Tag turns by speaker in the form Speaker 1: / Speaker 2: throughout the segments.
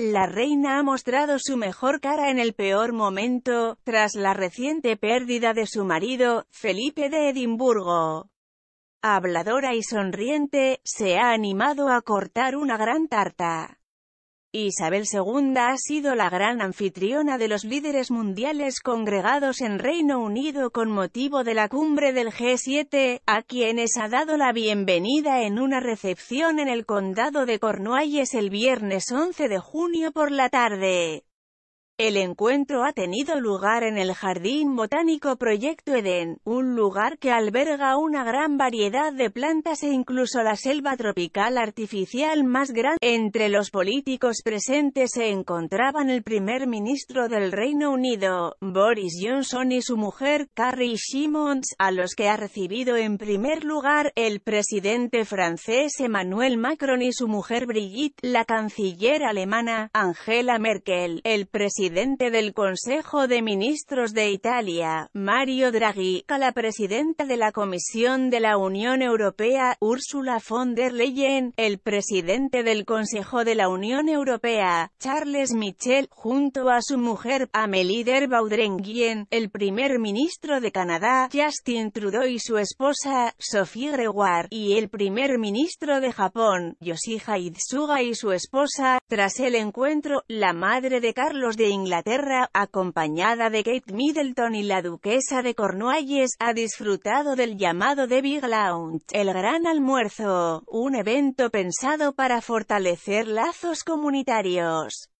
Speaker 1: La reina ha mostrado su mejor cara en el peor momento, tras la reciente pérdida de su marido, Felipe de Edimburgo. Habladora y sonriente, se ha animado a cortar una gran tarta. Isabel II ha sido la gran anfitriona de los líderes mundiales congregados en Reino Unido con motivo de la cumbre del G7, a quienes ha dado la bienvenida en una recepción en el condado de Cornualles el viernes 11 de junio por la tarde. El encuentro ha tenido lugar en el Jardín Botánico Proyecto Edén, un lugar que alberga una gran variedad de plantas e incluso la selva tropical artificial más grande. Entre los políticos presentes se encontraban el primer ministro del Reino Unido, Boris Johnson y su mujer, Carrie Simmons, a los que ha recibido en primer lugar el presidente francés Emmanuel Macron y su mujer Brigitte, la canciller alemana, Angela Merkel, el presidente presidente del Consejo de Ministros de Italia, Mario Draghi, a la presidenta de la Comisión de la Unión Europea, Ursula von der Leyen, el presidente del Consejo de la Unión Europea, Charles Michel, junto a su mujer, Amélie der el primer ministro de Canadá, Justin Trudeau y su esposa, Sophie Gregoire, y el primer ministro de Japón, Yoshihide Suga y su esposa, tras el encuentro, la madre de Carlos de Inglaterra. Inglaterra, acompañada de Kate Middleton y la duquesa de Cornualles, ha disfrutado del llamado de Big Lounge, el Gran Almuerzo, un evento pensado para fortalecer lazos comunitarios.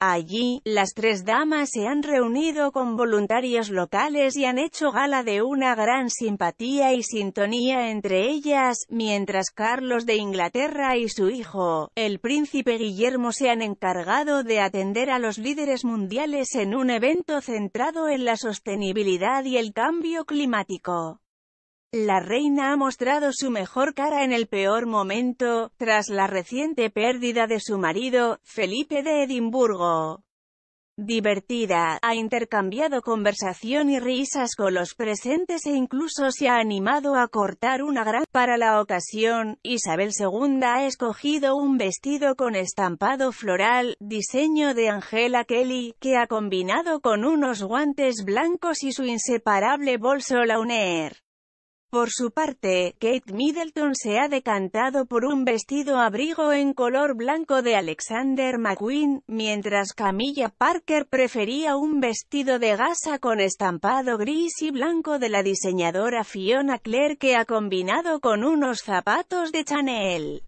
Speaker 1: Allí, las tres damas se han reunido con voluntarios locales y han hecho gala de una gran simpatía y sintonía entre ellas, mientras Carlos de Inglaterra y su hijo, el príncipe Guillermo se han encargado de atender a los líderes mundiales en un evento centrado en la sostenibilidad y el cambio climático. La reina ha mostrado su mejor cara en el peor momento, tras la reciente pérdida de su marido, Felipe de Edimburgo. Divertida, ha intercambiado conversación y risas con los presentes e incluso se ha animado a cortar una gran... Para la ocasión, Isabel II ha escogido un vestido con estampado floral, diseño de Angela Kelly, que ha combinado con unos guantes blancos y su inseparable bolso Launer. Por su parte, Kate Middleton se ha decantado por un vestido abrigo en color blanco de Alexander McQueen, mientras Camilla Parker prefería un vestido de gasa con estampado gris y blanco de la diseñadora Fiona Clare que ha combinado con unos zapatos de Chanel.